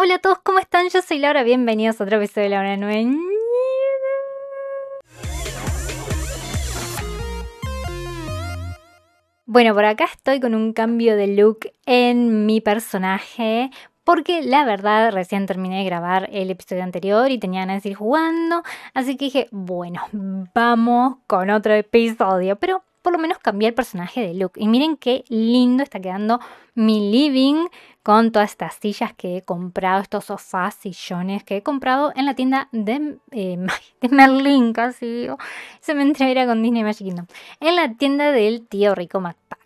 Hola a todos, ¿cómo están? Yo soy Laura, bienvenidos a otro episodio de Laura Nueva. Bueno, por acá estoy con un cambio de look en mi personaje. Porque la verdad, recién terminé de grabar el episodio anterior y tenía ganas de ir jugando. Así que dije, bueno, vamos con otro episodio. Pero por lo menos cambié el personaje de look. Y miren qué lindo está quedando mi living con todas estas sillas que he comprado, estos sofás, sillones que he comprado en la tienda de, eh, Merlin, casi Se me entrevera con Disney Magic Kingdom. En la tienda del tío rico McPack.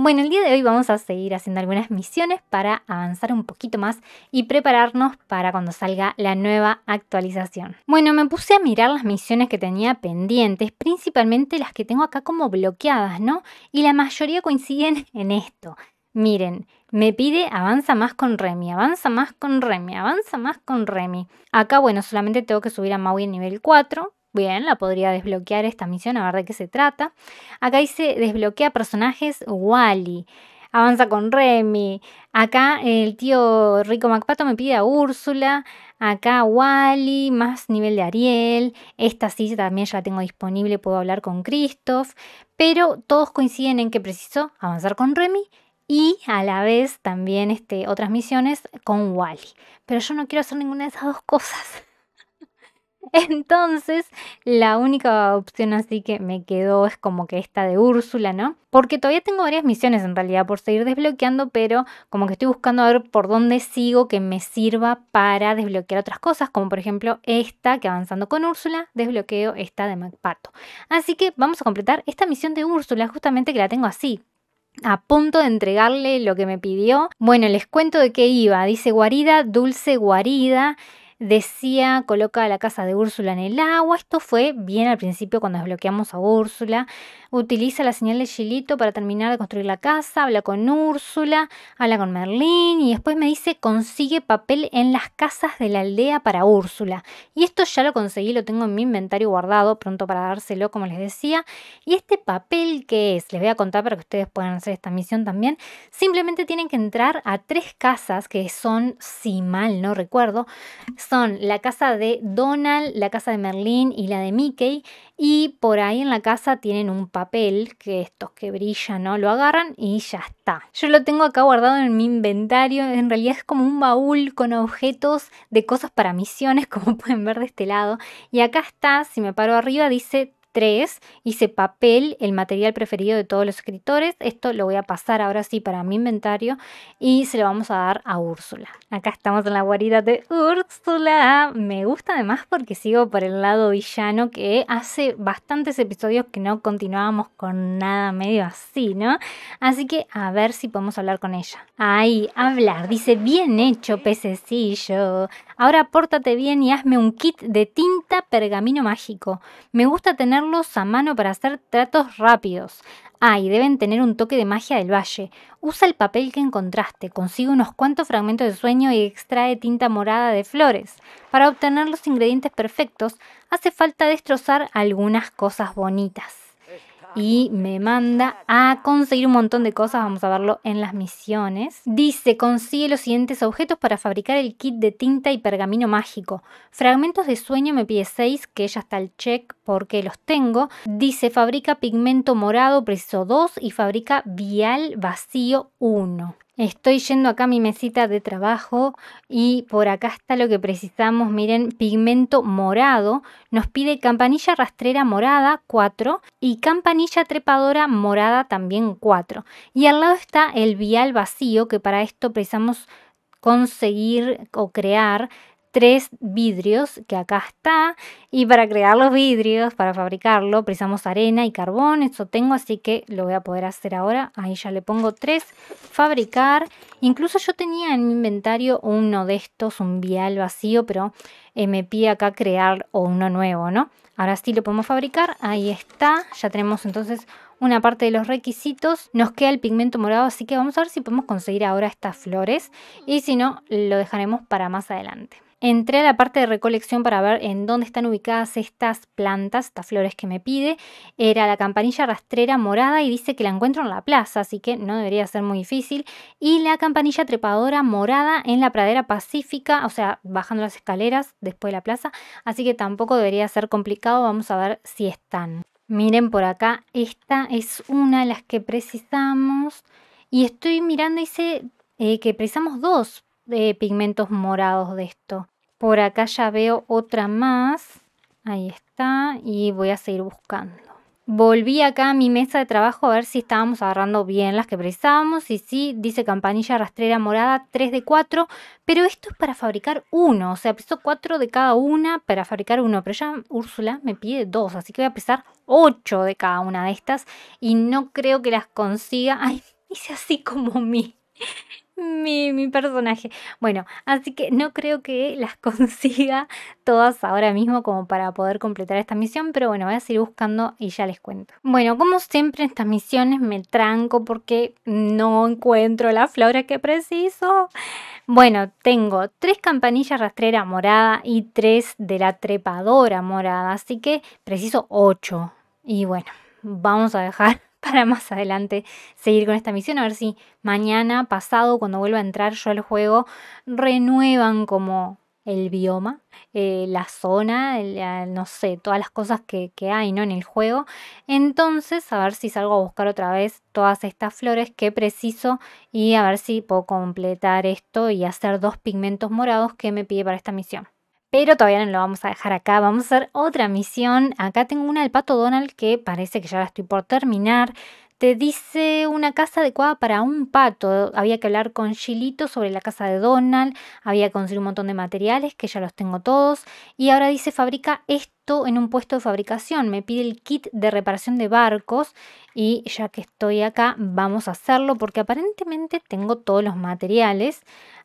Bueno, el día de hoy vamos a seguir haciendo algunas misiones para avanzar un poquito más y prepararnos para cuando salga la nueva actualización. Bueno, me puse a mirar las misiones que tenía pendientes, principalmente las que tengo acá como bloqueadas, ¿no? Y la mayoría coinciden en esto. Miren, me pide avanza más con Remy, avanza más con Remy, avanza más con Remy. Acá, bueno, solamente tengo que subir a Maui en nivel 4, Bien, la podría desbloquear esta misión, a ver de qué se trata. Acá dice desbloquea personajes Wally. Avanza con Remy. Acá el tío Rico MacPato me pide a Úrsula. Acá Wally, más nivel de Ariel. Esta sí también ya la tengo disponible, puedo hablar con Christoph. Pero todos coinciden en que preciso avanzar con Remy y a la vez también este, otras misiones con Wally. Pero yo no quiero hacer ninguna de esas dos cosas. Entonces, la única opción así que me quedó es como que esta de Úrsula, ¿no? Porque todavía tengo varias misiones en realidad por seguir desbloqueando, pero como que estoy buscando a ver por dónde sigo que me sirva para desbloquear otras cosas, como por ejemplo esta que avanzando con Úrsula, desbloqueo esta de Macpato. Así que vamos a completar esta misión de Úrsula, justamente que la tengo así, a punto de entregarle lo que me pidió. Bueno, les cuento de qué iba. Dice guarida, dulce guarida decía coloca la casa de Úrsula en el agua. Esto fue bien al principio cuando desbloqueamos a Úrsula. Utiliza la señal de Gilito para terminar de construir la casa. Habla con Úrsula, habla con Merlín y después me dice consigue papel en las casas de la aldea para Úrsula. Y esto ya lo conseguí, lo tengo en mi inventario guardado, pronto para dárselo como les decía. Y este papel que es, les voy a contar para que ustedes puedan hacer esta misión también. Simplemente tienen que entrar a tres casas que son, si mal no recuerdo, son la casa de Donald, la casa de Merlín y la de Mickey. Y por ahí en la casa tienen un papel que estos que brillan, ¿no? Lo agarran y ya está. Yo lo tengo acá guardado en mi inventario. En realidad es como un baúl con objetos de cosas para misiones, como pueden ver de este lado. Y acá está, si me paro arriba, dice 3 hice papel, el material preferido de todos los escritores. Esto lo voy a pasar ahora sí para mi inventario y se lo vamos a dar a Úrsula. Acá estamos en la guarida de Úrsula. Me gusta además porque sigo por el lado villano que hace bastantes episodios que no continuábamos con nada medio así, ¿no? Así que a ver si podemos hablar con ella. Ahí, hablar. Dice, bien hecho, pececillo. Ahora pórtate bien y hazme un kit de tinta pergamino mágico. Me gusta tener los a mano para hacer tratos rápidos. Ah, deben tener un toque de magia del valle. Usa el papel que encontraste, consigue unos cuantos fragmentos de sueño y extrae tinta morada de flores. Para obtener los ingredientes perfectos, hace falta destrozar algunas cosas bonitas y me manda a conseguir un montón de cosas, vamos a verlo en las misiones. Dice, consigue los siguientes objetos para fabricar el kit de tinta y pergamino mágico. Fragmentos de sueño me pide 6, que ya está el check porque los tengo. Dice, fabrica pigmento morado, preciso 2 y fabrica vial vacío 1. Estoy yendo acá a mi mesita de trabajo y por acá está lo que precisamos. Miren, pigmento morado. Nos pide campanilla rastrera morada 4 y campanilla trepadora morada también 4. Y al lado está el vial vacío que para esto precisamos conseguir o crear tres vidrios, que acá está, y para crear los vidrios, para fabricarlo, precisamos arena y carbón, eso tengo, así que lo voy a poder hacer ahora, ahí ya le pongo tres, fabricar, incluso yo tenía en mi inventario uno de estos, un vial vacío, pero eh, me pide acá crear uno nuevo, ¿no? Ahora sí lo podemos fabricar, ahí está, ya tenemos entonces una parte de los requisitos. Nos queda el pigmento morado, así que vamos a ver si podemos conseguir ahora estas flores y si no, lo dejaremos para más adelante. Entré a la parte de recolección para ver en dónde están ubicadas estas plantas, estas flores que me pide. Era la campanilla rastrera morada y dice que la encuentro en la plaza, así que no debería ser muy difícil. Y la campanilla trepadora morada en la pradera pacífica, o sea, bajando las escaleras después de la plaza, así que tampoco debería ser complicado. Vamos a ver si están. Miren por acá, esta es una de las que precisamos. Y estoy mirando, dice eh, que precisamos dos, de pigmentos morados de esto. Por acá ya veo otra más. Ahí está. Y voy a seguir buscando. Volví acá a mi mesa de trabajo a ver si estábamos agarrando bien las que precisábamos. Y sí, dice campanilla rastrera morada 3 de 4. Pero esto es para fabricar uno. O sea, piso 4 de cada una para fabricar uno. Pero ya Úrsula me pide dos. Así que voy a pesar 8 de cada una de estas. Y no creo que las consiga. Ay, hice así como mi mi, personaje. Bueno, así que no creo que las consiga todas ahora mismo como para poder completar esta misión, pero bueno, voy a seguir buscando y ya les cuento. Bueno, como siempre en estas misiones me tranco porque no encuentro la flora que preciso. Bueno, tengo tres campanillas rastrera morada y tres de la trepadora morada, así que preciso ocho. Y bueno, vamos a dejar para más adelante seguir con esta misión, a ver si mañana, pasado, cuando vuelva a entrar yo al juego, renuevan como el bioma, eh, la zona, no sé, todas las cosas que, que, hay ¿no? en el juego. Entonces, a ver si salgo a buscar otra vez todas estas flores que preciso y a ver si puedo completar esto y hacer dos pigmentos morados que me pide para esta misión. Pero todavía no lo vamos a dejar acá, vamos a hacer otra misión. Acá tengo una del Pato Donald que parece que ya la estoy por terminar. Te dice una casa adecuada para un pato. Había que hablar con Chilito sobre la casa de Donald. Había que conseguir un montón de materiales, que ya los tengo todos. Y ahora dice fabrica esto en un puesto de fabricación. Me pide el kit de reparación de barcos. Y ya que estoy acá, vamos a hacerlo porque aparentemente tengo todos los materiales.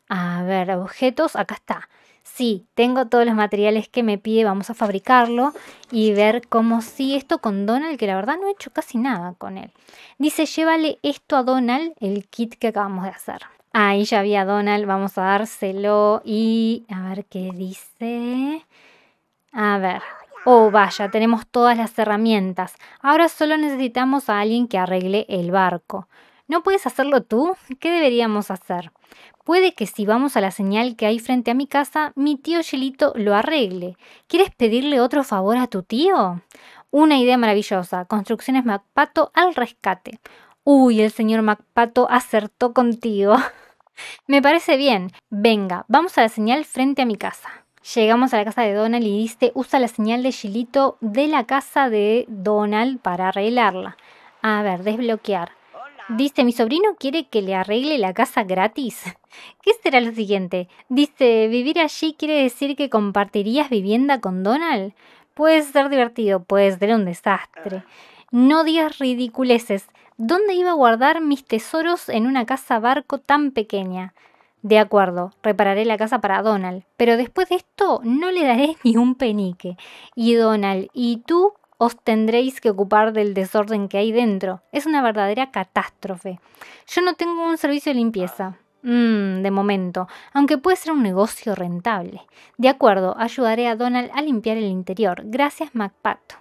A ver, objetos, acá está sí, tengo todos los materiales que me pide, vamos a fabricarlo y ver cómo si esto con Donald, que la verdad no he hecho casi nada con él. Dice, llévale esto a Donald, el kit que acabamos de hacer. Ahí ya había Donald, vamos a dárselo y a ver qué dice. A ver. Oh, vaya, tenemos todas las herramientas. Ahora solo necesitamos a alguien que arregle el barco. ¿No puedes hacerlo tú? ¿Qué deberíamos hacer? Puede que si vamos a la señal que hay frente a mi casa, mi tío Gilito lo arregle. ¿Quieres pedirle otro favor a tu tío? Una idea maravillosa. Construcciones MacPato al rescate. Uy, el señor MacPato acertó contigo. Me parece bien. Venga, vamos a la señal frente a mi casa. Llegamos a la casa de Donald y dice, usa la señal de Gilito de la casa de Donald para arreglarla. A ver, desbloquear. Dice, mi sobrino quiere que le arregle la casa gratis. ¿Qué será lo siguiente? Dice, vivir allí quiere decir que compartirías vivienda con Donald. Puede ser divertido, puede ser un desastre. Ah. No digas ridiculeces. ¿Dónde iba a guardar mis tesoros en una casa barco tan pequeña? De acuerdo, repararé la casa para Donald, pero después de esto no le daré ni un penique. Y Donald, ¿y tú os tendréis que ocupar del desorden que hay dentro. Es una verdadera catástrofe. Yo no tengo un servicio de limpieza. Mm, de momento, aunque puede ser un negocio rentable. De acuerdo, ayudaré a Donald a limpiar el interior. Gracias, MacPato.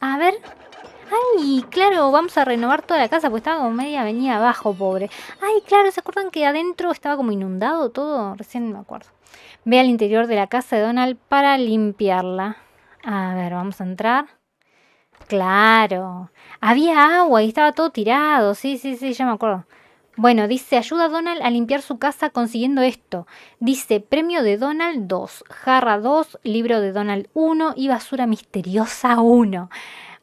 A ver. Ay, claro, vamos a renovar toda la casa, porque estaba como media avenida abajo, pobre. Ay, claro, ¿se acuerdan que adentro estaba como inundado todo? Recién me acuerdo. Ve al interior de la casa de Donald para limpiarla. A ver, vamos a entrar. Claro. Había agua y estaba todo tirado. Sí, sí, sí, ya me acuerdo. Bueno, dice, ayuda a Donald a limpiar su casa consiguiendo esto. Dice, premio de Donald 2, jarra 2, libro de Donald 1 y basura misteriosa 1.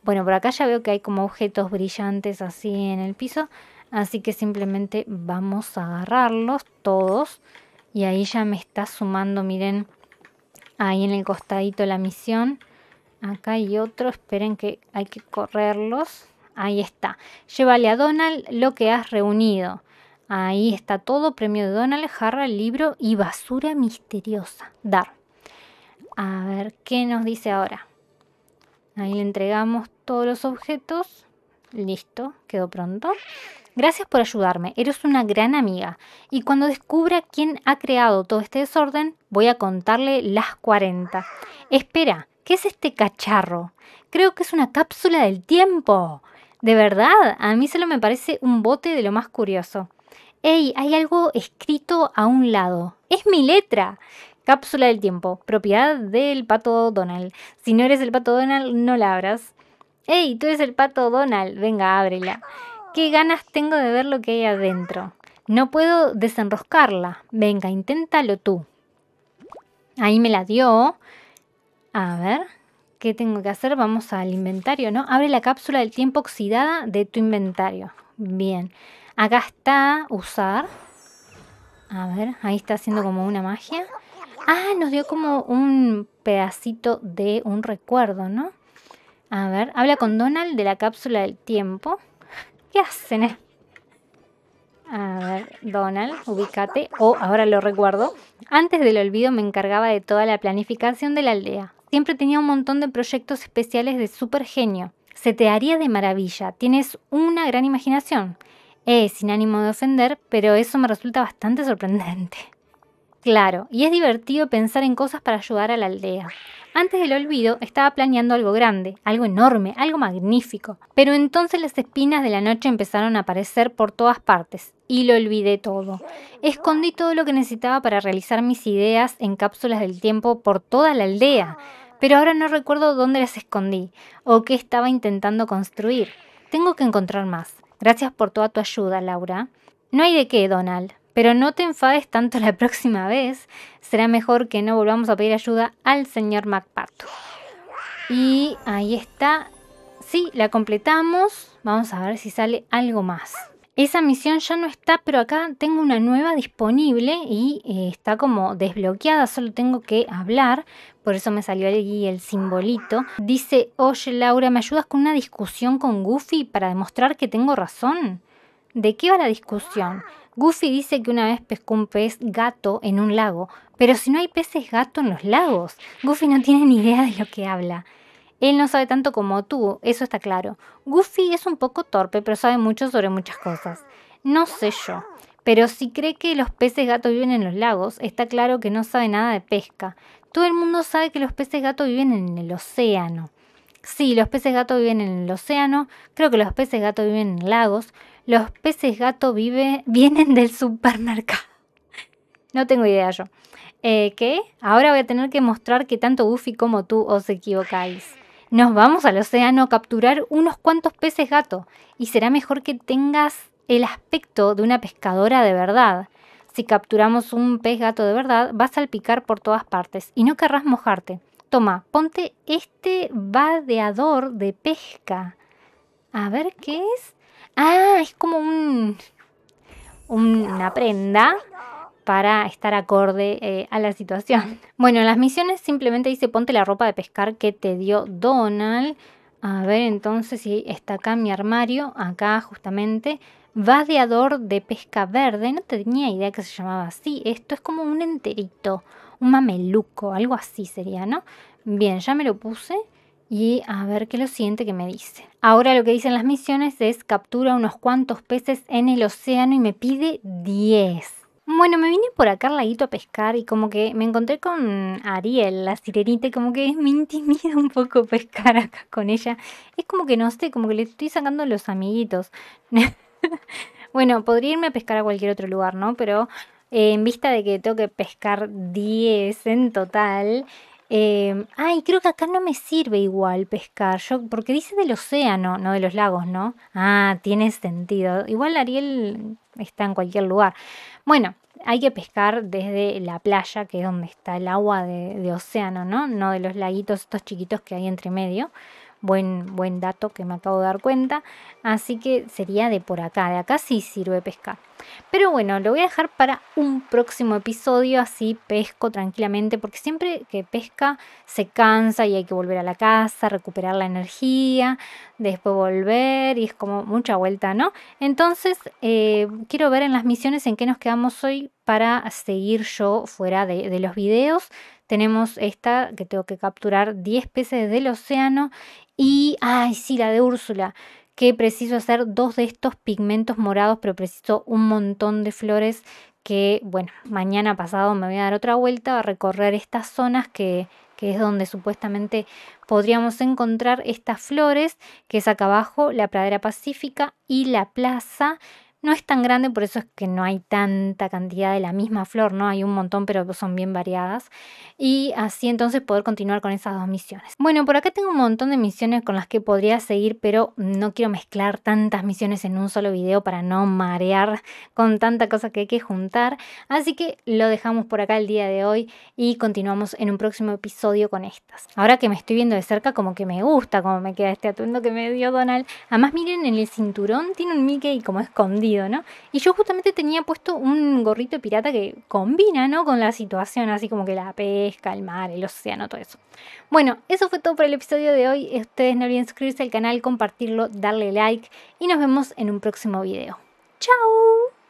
Bueno, por acá ya veo que hay como objetos brillantes así en el piso. Así que simplemente vamos a agarrarlos todos. Y ahí ya me está sumando, miren, ahí en el costadito la misión. Acá hay otro, esperen que hay que correrlos. Ahí está. Llévale a Donald lo que has reunido. Ahí está todo, premio de Donald, jarra, libro y basura misteriosa. Dar. A ver, ¿qué nos dice ahora? Ahí entregamos todos los objetos. Listo, quedó pronto. Gracias por ayudarme, eres una gran amiga. Y cuando descubra quién ha creado todo este desorden, voy a contarle las 40. Espera, ¿Qué es este cacharro? Creo que es una cápsula del tiempo. De verdad, a mí solo me parece un bote de lo más curioso. ¡Ey! Hay algo escrito a un lado. ¡Es mi letra! Cápsula del tiempo, propiedad del pato Donald. Si no eres el pato Donald, no la abras. ¡Ey! Tú eres el pato Donald. Venga, ábrela. ¡Qué ganas tengo de ver lo que hay adentro! No puedo desenroscarla. Venga, inténtalo tú. Ahí me la dio. A ver, ¿qué tengo que hacer? Vamos al inventario, ¿no? Abre la cápsula del tiempo oxidada de tu inventario. Bien. Acá está usar. A ver, ahí está haciendo como una magia. Ah, nos dio como un pedacito de un recuerdo, ¿no? A ver, habla con Donald de la cápsula del tiempo. ¿Qué hacen? A ver, Donald, ubícate. Oh, ahora lo recuerdo. Antes del olvido me encargaba de toda la planificación de la aldea siempre tenía un montón de proyectos especiales de super genio. Se te haría de maravilla, tienes una gran imaginación. Eh, sin ánimo de ofender, pero eso me resulta bastante sorprendente. Claro, y es divertido pensar en cosas para ayudar a la aldea. Antes del olvido estaba planeando algo grande, algo enorme, algo magnífico, pero entonces las espinas de la noche empezaron a aparecer por todas partes y lo olvidé todo. Escondí todo lo que necesitaba para realizar mis ideas en cápsulas del tiempo por toda la aldea pero ahora no recuerdo dónde las escondí o qué estaba intentando construir. Tengo que encontrar más. Gracias por toda tu ayuda, Laura. No hay de qué, Donald, pero no te enfades tanto la próxima vez. Será mejor que no volvamos a pedir ayuda al señor MacPato. Y ahí está. Sí, la completamos. Vamos a ver si sale algo más. Esa misión ya no está, pero acá tengo una nueva disponible y eh, está como desbloqueada, solo tengo que hablar. Por eso me salió allí el simbolito. Dice, oye Laura, ¿me ayudas con una discusión con Goofy para demostrar que tengo razón? ¿De qué va la discusión? Goofy dice que una vez pescó un pez gato en un lago, pero si no hay peces gato en los lagos, Goofy no tiene ni idea de lo que habla. Él no sabe tanto como tú, eso está claro. Goofy es un poco torpe, pero sabe mucho sobre muchas cosas. No sé yo, pero si cree que los peces gatos viven en los lagos, está claro que no sabe nada de pesca. Todo el mundo sabe que los peces gatos viven en el océano. Sí, los peces gatos viven en el océano, creo que los peces gatos viven en lagos, los peces gatos vive, vienen del supermercado. No tengo idea yo. Eh, ¿Qué? Ahora voy a tener que mostrar que tanto Goofy como tú os equivocáis. Nos vamos al océano a capturar unos cuantos peces gato y será mejor que tengas el aspecto de una pescadora de verdad. Si capturamos un pez gato de verdad, vas a salpicar por todas partes y no querrás mojarte. Toma, ponte este vadeador de pesca. A ver qué es. Ah, es como un, una prenda para estar acorde eh, a la situación. Bueno, en las misiones simplemente dice ponte la ropa de pescar que te dio Donald. A ver entonces si está acá mi armario, acá justamente. Vadeador de pesca verde, no tenía idea que se llamaba así. Esto es como un enterito, un mameluco, algo así sería, ¿no? Bien, ya me lo puse. Y a ver qué lo siguiente que me dice. Ahora lo que dicen las misiones es captura unos cuantos peces en el océano y me pide 10. Bueno, me vine por acá al laguito a pescar y como que me encontré con Ariel, la sirenita, y como que me intimida un poco pescar acá con ella. Es como que no sé, como que le estoy sacando los amiguitos. bueno, podría irme a pescar a cualquier otro lugar, ¿no? Pero eh, en vista de que tengo que pescar 10 en total, Em, ay, creo que acá no me sirve igual pescar, yo, porque dice del océano, no de los lagos, ¿no? Ah, tiene sentido. Igual Ariel está en cualquier lugar. Bueno, hay que pescar desde la playa, que es donde está el agua de, de océano, ¿no? No de los laguitos estos chiquitos que hay entre medio. Buen, buen dato que me acabo de dar cuenta. Así que sería de por acá. De acá sí sirve pescar. Pero bueno, lo voy a dejar para un próximo episodio. Así pesco tranquilamente. Porque siempre que pesca se cansa y hay que volver a la casa, recuperar la energía, después volver. Y es como mucha vuelta, ¿no? Entonces, eh, quiero ver en las misiones en qué nos quedamos hoy para seguir yo fuera de, de los videos tenemos esta que tengo que capturar 10 peces del océano y, ay, sí, la de Úrsula, que preciso hacer dos de estos pigmentos morados, pero preciso un montón de flores que, bueno, mañana pasado me voy a dar otra vuelta a recorrer estas zonas que, que es donde supuestamente podríamos encontrar estas flores, que es acá abajo, la pradera pacífica y la plaza. No es tan grande, por eso es que no hay tanta cantidad de la misma flor, ¿no? Hay un montón, pero son bien variadas. Y así entonces poder continuar con esas dos misiones. Bueno, por acá tengo un montón de misiones con las que podría seguir, pero no quiero mezclar tantas misiones en un solo video para no marear con tanta cosa que hay que juntar. Así que lo dejamos por acá el día de hoy y continuamos en un próximo episodio con estas. Ahora que me estoy viendo de cerca, como que me gusta cómo me queda este atuendo que me dio Donald. Además, miren, en el cinturón tiene un Mickey como escondido y yo justamente tenía puesto un gorrito de pirata que combina, Con la situación, así como que la pesca, el mar, el océano, todo eso. Bueno, eso fue todo por el episodio de hoy. Ustedes no olviden suscribirse al canal, compartirlo, darle like y nos vemos en un próximo video. ¡Chao!